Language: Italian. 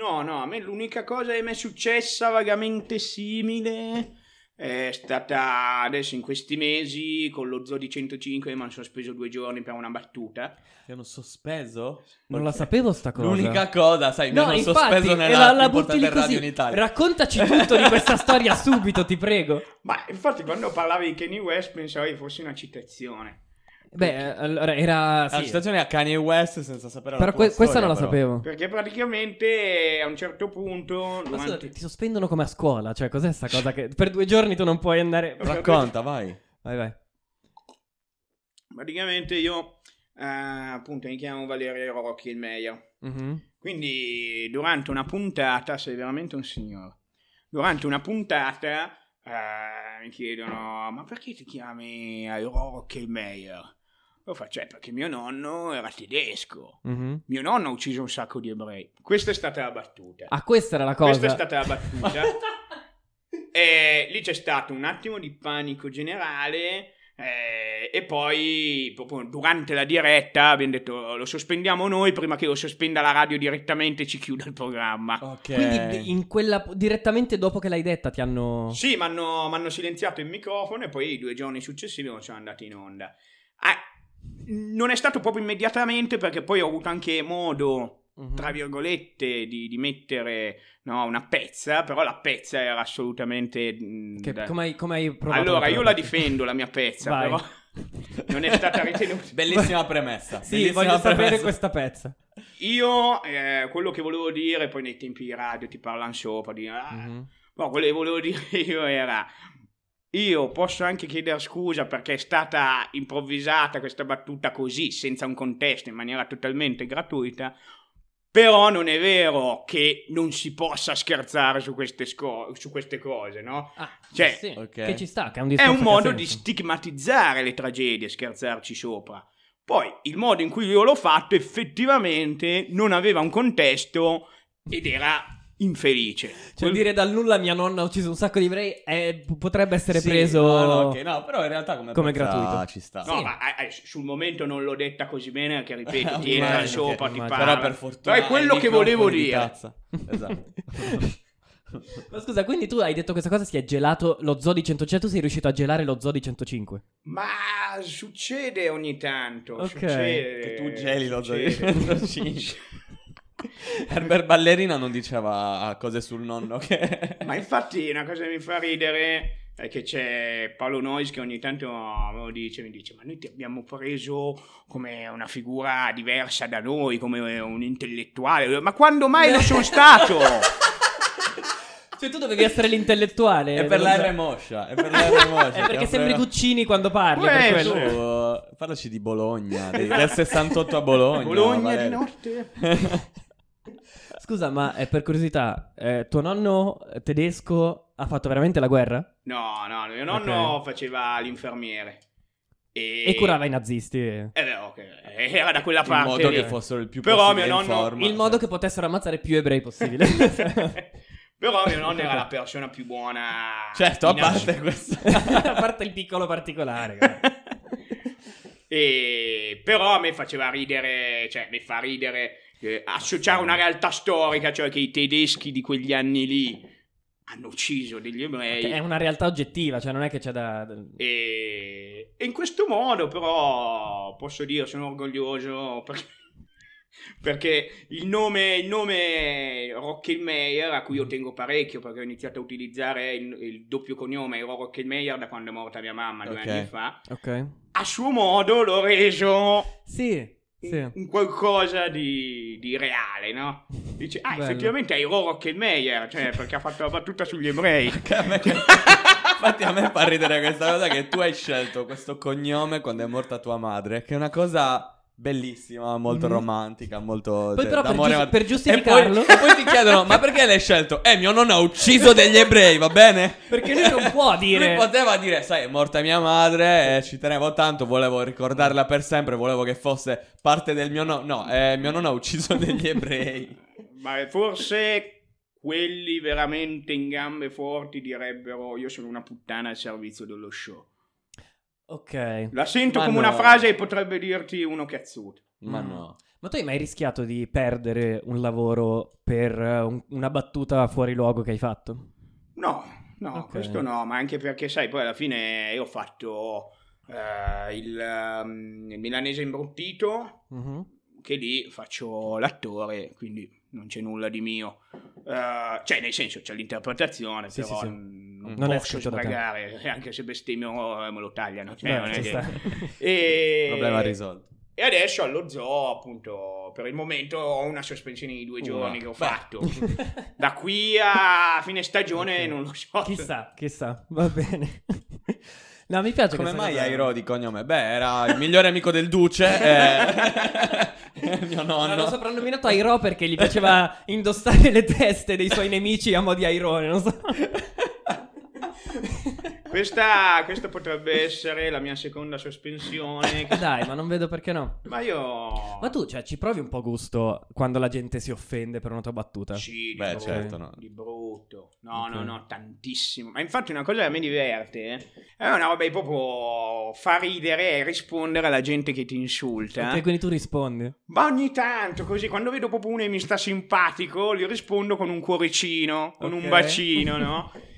No, no, a me l'unica cosa che mi è successa vagamente simile è stata adesso in questi mesi con lo zoo di 105 mi hanno sospeso due giorni per una battuta. Ti hanno sospeso? Non la sapevo sta cosa. L'unica cosa, sai, no, mi hanno sospeso nella la, la radio in Italia. Raccontaci tutto di questa storia subito, ti prego. Ma infatti quando parlavi di Kanye West pensavo che fosse una citazione. Beh, eh, allora era. Sì. La citazione a Kanye West senza sapere però la que- questa storia, non la però. sapevo. Perché praticamente eh, a un certo punto. Durante... Scusa, ti, sospendono come a scuola. Cioè, cos'è sta cosa che per due giorni tu non puoi andare. Racconta, vai. Vai, vai. Praticamente io. Eh, appunto, mi chiamo Valerio Rocchi, il meglio. Mm-hmm. Quindi, durante una puntata, sei veramente un signore. Durante una puntata. Eh, mi chiedono, ma perché ti chiami Rocchi il Meyer? Lo fa, perché certo, mio nonno era tedesco. Mm-hmm. Mio nonno ha ucciso un sacco di ebrei. Questa è stata la battuta. Ah, questa era la cosa. Questa è stata la battuta. e lì c'è stato un attimo di panico generale. Eh, e poi, proprio durante la diretta, abbiamo detto lo sospendiamo noi prima che lo sospenda la radio direttamente e ci chiuda il programma. Okay. Quindi in quella, direttamente dopo che l'hai detta ti hanno... Sì, mi hanno silenziato il microfono e poi i due giorni successivi non sono andati in onda. Ah, non è stato proprio immediatamente perché poi ho avuto anche modo, uh-huh. tra virgolette, di, di mettere no, una pezza, però la pezza era assolutamente... Mm, che, come, hai, come hai provato? Allora, io la difendo la mia pezza, però non è stata ritenuta... Bellissima premessa. Sì, Bellissima voglio premessa. sapere questa pezza. Io, eh, quello che volevo dire, poi nei tempi di radio ti parlano sopra, di... Ah, uh-huh. no, quello che volevo dire io era io posso anche chiedere scusa perché è stata improvvisata questa battuta così, senza un contesto, in maniera totalmente gratuita. Però non è vero che non si possa scherzare su queste, sco- su queste cose, no? Ah, cioè, sì, okay. che ci sta, che è un, è un modo di stigmatizzare le tragedie, scherzarci sopra. Poi il modo in cui io l'ho fatto effettivamente non aveva un contesto ed era infelice. Cioè, Quel... dire dal nulla mia nonna ha ucciso un sacco di ebrei eh, potrebbe essere sì, preso. No, no, okay, no, però in realtà come, come gratuito ci sta. No, sì. ma a, sul momento non l'ho detta così bene, che ripeto, ti era sopra, ti parla. Però per fortuna. Però è quello che volevo dire. Di esatto. ma scusa, quindi tu hai detto questa cosa, si è gelato lo zoo di 105, cioè tu sei riuscito a gelare lo zoo di 105? Ma succede ogni tanto, okay. succede. Che tu geli lo zoo di 105. Herbert Ballerina non diceva cose sul nonno che... Ma infatti una cosa che mi fa ridere è che c'è Paolo Nois che ogni tanto me lo dice, mi dice ma noi ti abbiamo preso come una figura diversa da noi, come un intellettuale, ma quando mai lo sono stato? Cioè, tu dovevi essere l'intellettuale. È per la R moscia. È, per la R moscia è perché sembri Guccini quando parli. Uè, eh, per quello. Parlaci di Bologna, esatto. del 68 a Bologna. Bologna di notte. Scusa, ma eh, per curiosità, eh, tuo nonno tedesco ha fatto veramente la guerra? No, no, mio nonno okay. faceva l'infermiere. E... e... curava i nazisti. Eh beh, okay. Eh, era da quella parte. In modo che fossero il più Però mio nonno... Forma, il modo che potessero ammazzare più ebrei possibile. Però mio nonno era la persona più buona. Certo, a parte Asia. questo. a parte il piccolo particolare. e... Però a me faceva ridere, cioè mi fa ridere che associare una realtà storica, cioè che i tedeschi di quegli anni lì hanno ucciso degli ebrei. È una realtà oggettiva, cioè non è che c'è da... E, in questo modo però posso dire sono orgoglioso perché, perché il nome, il nome Rockelmeier, a cui io tengo parecchio perché ho iniziato a utilizzare il, il doppio cognome Ero Rockelmeier da quando è morta mia mamma due anni fa, okay. a suo modo l'ho reso... Sì sì. un qualcosa di, di, reale, no? Dice, ah, Bello. effettivamente hai Iro Rockenmeier, cioè, perché ha fatto la battuta sugli ebrei. Infatti a me fa ridere questa cosa che tu hai scelto questo cognome quando è morta tua madre, che è una cosa Bellissima, molto mm. romantica, molto... Poi cioè, però per, giusti- per, giustificarlo... E poi, e poi ti chiedono, ma perché l'hai scelto? Eh, mio nonno ha ucciso degli ebrei, va bene? Perché lui non può dire... lui poteva dire, sai, è morta mia madre, eh, ci tenevo tanto, volevo ricordarla per sempre, volevo che fosse parte del mio nonno... No, eh, mio nonno ha ucciso degli ebrei. ma forse quelli veramente in gambe forti direbbero, io sono una puttana al servizio dello show. Ok. La sento Ma come no. una frase e potrebbe dirti uno cazzuto. Ma mm. no. Ma tu hai mai rischiato di perdere un lavoro per eh, un, una battuta fuori luogo che hai fatto? No, no, okay. questo no, ma anche perché sai, poi alla fine io ho fatto eh, il, um, il, milanese imbruttito, mm-hmm. che lì faccio l'attore, quindi non c'è nulla di mio. Uh, cioè, nel senso, c'è l'interpretazione, sì, però... Sì, sì non posso è sbragare, anche se bestemmio eh, me lo tagliano. Cioè, eh, no, che... e... Problema risolto. E adesso allo zoo, appunto, per il momento ho una sospensione di due giorni uh, che ho beh. fatto. da qui a fine stagione okay. non lo so. Chissà, chissà, va bene. No, mi piace Come mai hai Ro di cognome? Beh, era il migliore amico del duce. Eh. mio nonno. L'ho soprannominato Airo perché gli piaceva indossare le teste dei suoi nemici a mo' di Airone, non so. Questa, questa potrebbe essere la mia seconda sospensione. Dai, ma non vedo perché no. Ma io. Ma tu, cioè, ci provi un po' gusto quando la gente si offende per una tua battuta? Sì, di Beh, brutto, certo, no. Di brutto. No, okay. no, no, tantissimo. Ma infatti, una cosa che a me diverte eh, è una roba di proprio fa ridere e rispondere alla gente che ti insulta. Ok, quindi tu rispondi? Ma ogni tanto, così, quando vedo proprio uno e mi sta simpatico, gli rispondo con un cuoricino, con okay. un bacino, no?